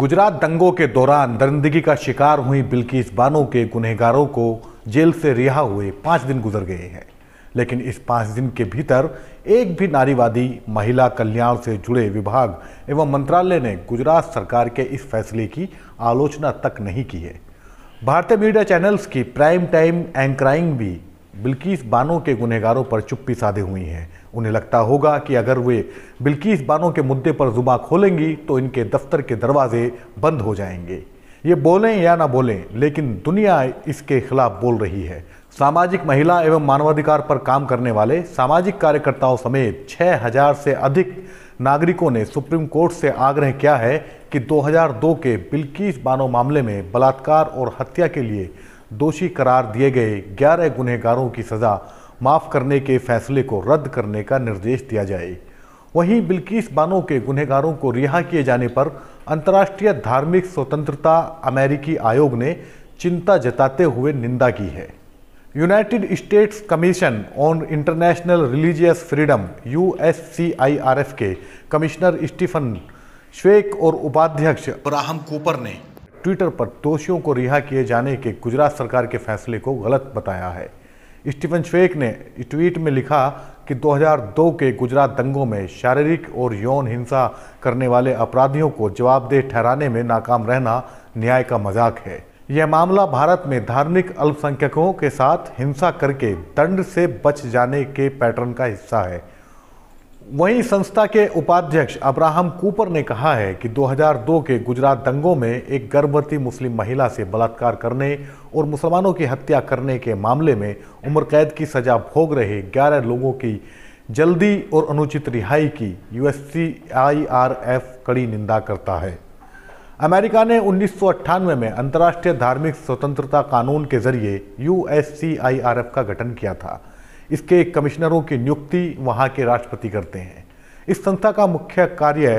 गुजरात दंगों के दौरान दरिंदगी का शिकार हुई बिल्किस बानो के गुनहगारों को जेल से रिहा हुए पाँच दिन गुजर गए हैं लेकिन इस पाँच दिन के भीतर एक भी नारीवादी महिला कल्याण से जुड़े विभाग एवं मंत्रालय ने गुजरात सरकार के इस फैसले की आलोचना तक नहीं की है भारतीय मीडिया चैनल्स की प्राइम टाइम एंकराइंग भी बिल्किस बानो के गुनहगारों पर चुप्पी साधे हुई हैं उन्हें लगता होगा कि अगर वे बिल्किस बानो के मुद्दे पर जुबा खोलेंगी तो इनके दफ्तर के दरवाजे बंद हो जाएंगे ये बोलें या ना बोलें लेकिन दुनिया इसके खिलाफ बोल रही है सामाजिक महिला एवं मानवाधिकार पर काम करने वाले सामाजिक कार्यकर्ताओं समेत 6000 से अधिक नागरिकों ने सुप्रीम कोर्ट से आग्रह किया है कि 2002 के बिल्किस बानो मामले में बलात्कार और हत्या के लिए दोषी करार दिए गए 11 गुनहगारों की सज़ा माफ़ करने के फैसले को रद्द करने का निर्देश दिया जाए वहीं बिल्किस बानो के गुनहगारों को रिहा किए जाने पर अंतर्राष्ट्रीय धार्मिक स्वतंत्रता अमेरिकी आयोग ने चिंता जताते हुए निंदा की है United States Commission on International Religious Freedom यू के कमिश्नर स्टीफन श्वेक और उपाध्यक्ष ब्राहम कूपर ने ट्विटर पर दोषियों को रिहा किए जाने के गुजरात सरकार के फैसले को गलत बताया है स्टीफन श्वेक ने ट्वीट में लिखा कि 2002 के गुजरात दंगों में शारीरिक और यौन हिंसा करने वाले अपराधियों को जवाबदेह ठहराने में नाकाम रहना न्याय का मजाक है यह मामला भारत में धार्मिक अल्पसंख्यकों के साथ हिंसा करके दंड से बच जाने के पैटर्न का हिस्सा है वहीं संस्था के उपाध्यक्ष अब्राहम कूपर ने कहा है कि 2002 के गुजरात दंगों में एक गर्भवती मुस्लिम महिला से बलात्कार करने और मुसलमानों की हत्या करने के मामले में उम्र कैद की सजा भोग रहे 11 लोगों की जल्दी और अनुचित रिहाई की यूएससीआईआरएफ कड़ी निंदा करता है अमेरिका ने उन्नीस में अंतर्राष्ट्रीय धार्मिक स्वतंत्रता कानून के जरिए यू का गठन किया था इसके कमिश्नरों की नियुक्ति वहाँ के राष्ट्रपति करते हैं इस संस्था का मुख्य कार्य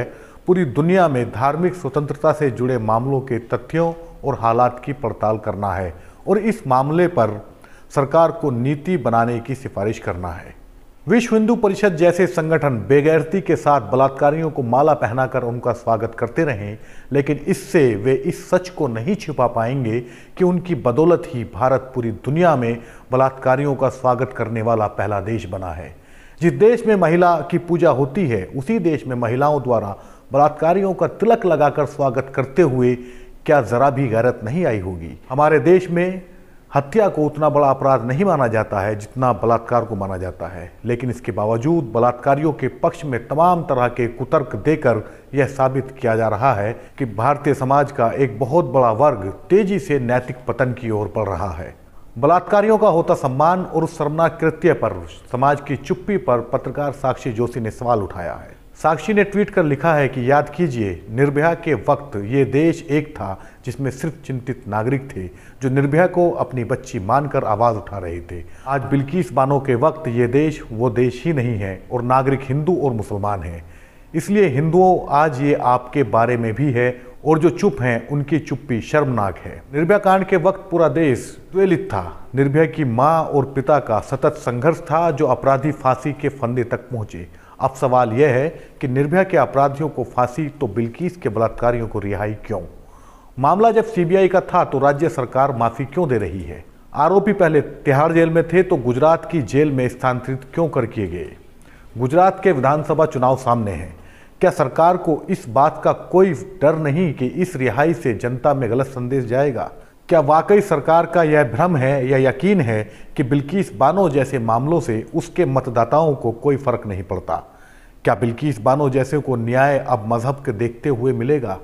पूरी दुनिया में धार्मिक स्वतंत्रता से जुड़े मामलों के तथ्यों और हालात की पड़ताल करना है और इस मामले पर सरकार को नीति बनाने की सिफारिश करना है विश्व हिंदू परिषद जैसे संगठन बेगैरती के साथ बलात्कारियों को माला पहनाकर उनका स्वागत करते रहे लेकिन इससे वे इस सच को नहीं छिपा पाएंगे कि उनकी बदौलत ही भारत पूरी दुनिया में बलात्कारियों का स्वागत करने वाला पहला देश बना है जिस देश में महिला की पूजा होती है उसी देश में महिलाओं द्वारा बलात्कारियों का तिलक लगाकर स्वागत करते हुए क्या ज़रा भी गैरत नहीं आई होगी हमारे देश में हत्या को उतना बड़ा अपराध नहीं माना जाता है जितना बलात्कार को माना जाता है लेकिन इसके बावजूद बलात्कारियों के पक्ष में तमाम तरह के कुतर्क देकर यह साबित किया जा रहा है कि भारतीय समाज का एक बहुत बड़ा वर्ग तेजी से नैतिक पतन की ओर बढ़ रहा है बलात्कारियों का होता सम्मान और शर्मनाक कृत्य पर समाज की चुप्पी पर पत्रकार साक्षी जोशी ने सवाल उठाया है साक्षी ने ट्वीट कर लिखा है कि याद कीजिए निर्भया के वक्त ये देश एक था जिसमें सिर्फ चिंतित नागरिक थे जो निर्भया को अपनी बच्ची मानकर आवाज़ उठा रहे थे आज बिल्किस बानो के वक्त ये देश वो देश ही नहीं है और नागरिक हिंदू और मुसलमान हैं इसलिए हिंदुओं आज ये आपके बारे में भी है और जो चुप हैं उनकी चुप्पी शर्मनाक है निर्भया कांड के वक्त पूरा देश त्वेलित था निर्भया की माँ और पिता का सतत संघर्ष था जो अपराधी फांसी के फंदे तक पहुँचे अब सवाल यह है कि निर्भया के अपराधियों को फांसी तो बिल्किस के बलात्कारियों को रिहाई क्यों मामला जब सीबीआई का था तो राज्य सरकार माफी क्यों दे रही है आरोपी पहले तिहाड़ जेल में थे तो गुजरात की जेल में स्थानांतरित क्यों कर किए गए गुजरात के विधानसभा चुनाव सामने हैं क्या सरकार को इस बात का कोई डर नहीं कि इस रिहाई से जनता में गलत संदेश जाएगा क्या वाकई सरकार का यह भ्रम है या यकीन है कि बिल्किस बानो जैसे मामलों से उसके मतदाताओं को कोई फर्क नहीं पड़ता क्या बिल्किस बानो जैसे को न्याय अब मजहब के देखते हुए मिलेगा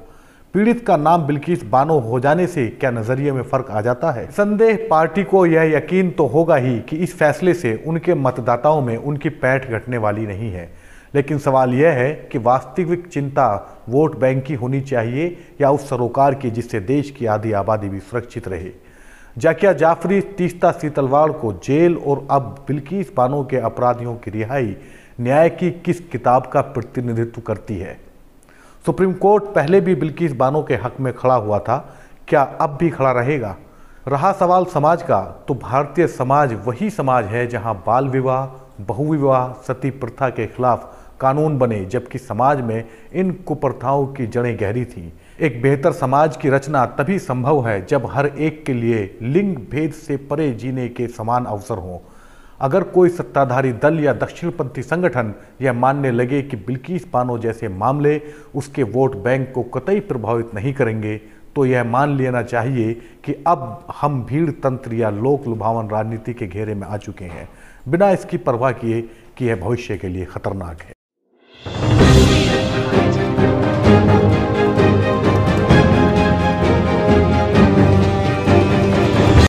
पीड़ित का नाम बिल्किस बानो हो जाने से क्या नज़रिए में फ़र्क आ जाता है संदेह पार्टी को यह यकीन तो होगा ही कि इस फैसले से उनके मतदाताओं में उनकी पैठ घटने वाली नहीं है लेकिन सवाल यह है कि वास्तविक चिंता वोट बैंक की होनी चाहिए या उस सरोकार की जिससे देश की आधी आबादी भी सुरक्षित रहे जाकिया जाफरी तीस्ता सीतलवाड़ को जेल और अब बिल्किस बानो के अपराधियों की रिहाई न्याय की किस किताब का प्रतिनिधित्व करती है सुप्रीम कोर्ट पहले भी बिल्किस बानो के हक में खड़ा हुआ था क्या अब भी खड़ा रहेगा रहा सवाल समाज का तो भारतीय समाज वही समाज है जहां बाल विवाह बहुविवाह सती प्रथा के खिलाफ कानून बने जबकि समाज में इन कुप्रथाओं की जड़ें गहरी थीं एक बेहतर समाज की रचना तभी संभव है जब हर एक के लिए लिंग भेद से परे जीने के समान अवसर हों अगर कोई सत्ताधारी दल या दक्षिणपंथी संगठन यह मानने लगे कि बिल्किस पानो जैसे मामले उसके वोट बैंक को कतई प्रभावित नहीं करेंगे तो यह मान लेना चाहिए कि अब हम भीड़ तंत्र या लोक लुभावन राजनीति के घेरे में आ चुके हैं बिना इसकी परवाह किए कि यह भविष्य के लिए खतरनाक है